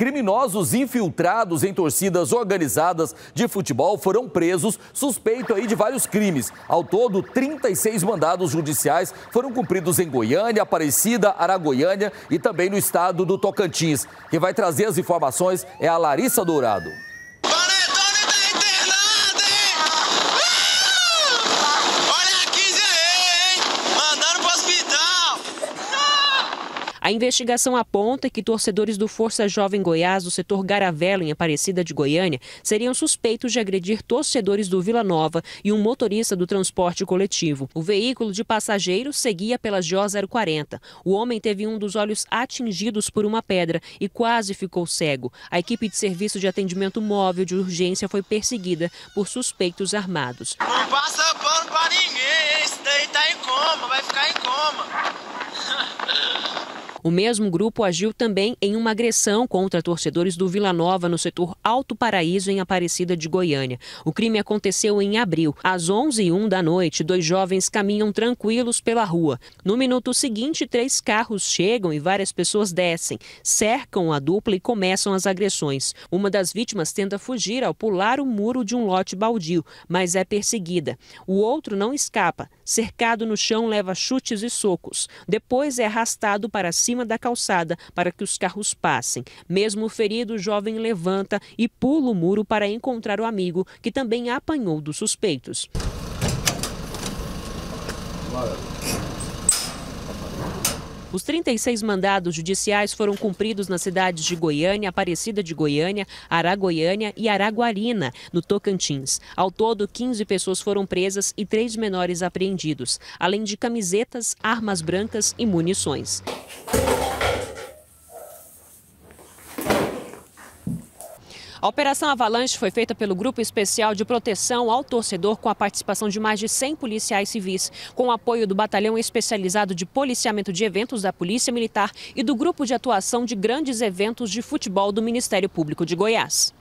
Criminosos infiltrados em torcidas organizadas de futebol foram presos, suspeito aí de vários crimes. Ao todo, 36 mandados judiciais foram cumpridos em Goiânia, Aparecida, Aragoiânia e também no estado do Tocantins. Quem vai trazer as informações é a Larissa Dourado. A investigação aponta que torcedores do Força Jovem Goiás do setor Garavela, em Aparecida de Goiânia, seriam suspeitos de agredir torcedores do Vila Nova e um motorista do transporte coletivo. O veículo de passageiros seguia pela GO 040. O homem teve um dos olhos atingidos por uma pedra e quase ficou cego. A equipe de serviço de atendimento móvel de urgência foi perseguida por suspeitos armados. Não passa pano pra ninguém, esse daí tá em coma, vai ficar em coma. O mesmo grupo agiu também em uma agressão contra torcedores do Vila Nova no setor Alto Paraíso, em Aparecida de Goiânia. O crime aconteceu em abril. Às 11h01 da noite, dois jovens caminham tranquilos pela rua. No minuto seguinte, três carros chegam e várias pessoas descem, cercam a dupla e começam as agressões. Uma das vítimas tenta fugir ao pular o muro de um lote baldio, mas é perseguida. O outro não escapa. Cercado no chão, leva chutes e socos. Depois é arrastado para cima cima da calçada para que os carros passem. Mesmo ferido, o jovem levanta e pula o muro para encontrar o amigo, que também apanhou dos suspeitos. Bora. Os 36 mandados judiciais foram cumpridos nas cidades de Goiânia, Aparecida de Goiânia, Aragoiânia e Araguarina, no Tocantins. Ao todo, 15 pessoas foram presas e três menores apreendidos, além de camisetas, armas brancas e munições. A Operação Avalanche foi feita pelo Grupo Especial de Proteção ao Torcedor com a participação de mais de 100 policiais civis, com o apoio do Batalhão Especializado de Policiamento de Eventos da Polícia Militar e do Grupo de Atuação de Grandes Eventos de Futebol do Ministério Público de Goiás.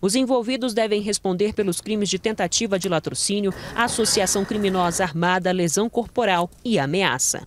Os envolvidos devem responder pelos crimes de tentativa de latrocínio, associação criminosa armada, lesão corporal e ameaça.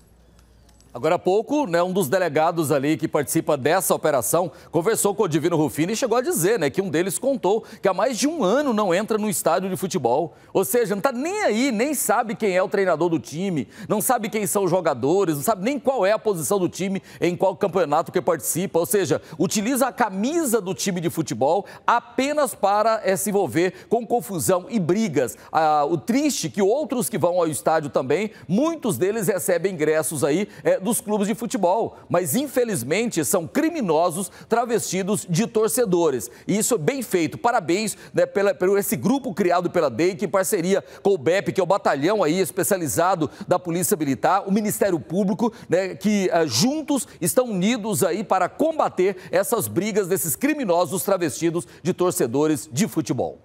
Agora há pouco, né, um dos delegados ali que participa dessa operação conversou com o Divino Rufino e chegou a dizer né, que um deles contou que há mais de um ano não entra no estádio de futebol. Ou seja, não está nem aí, nem sabe quem é o treinador do time, não sabe quem são os jogadores, não sabe nem qual é a posição do time, em qual campeonato que participa. Ou seja, utiliza a camisa do time de futebol apenas para é, se envolver com confusão e brigas. Ah, o triste é que outros que vão ao estádio também, muitos deles recebem ingressos aí. É, dos clubes de futebol, mas infelizmente são criminosos travestidos de torcedores. E isso é bem feito. Parabéns né, pela, pelo esse grupo criado pela DEIC em parceria com o BEP, que é o batalhão aí especializado da Polícia Militar, o Ministério Público, né, que eh, juntos estão unidos aí para combater essas brigas desses criminosos travestidos de torcedores de futebol.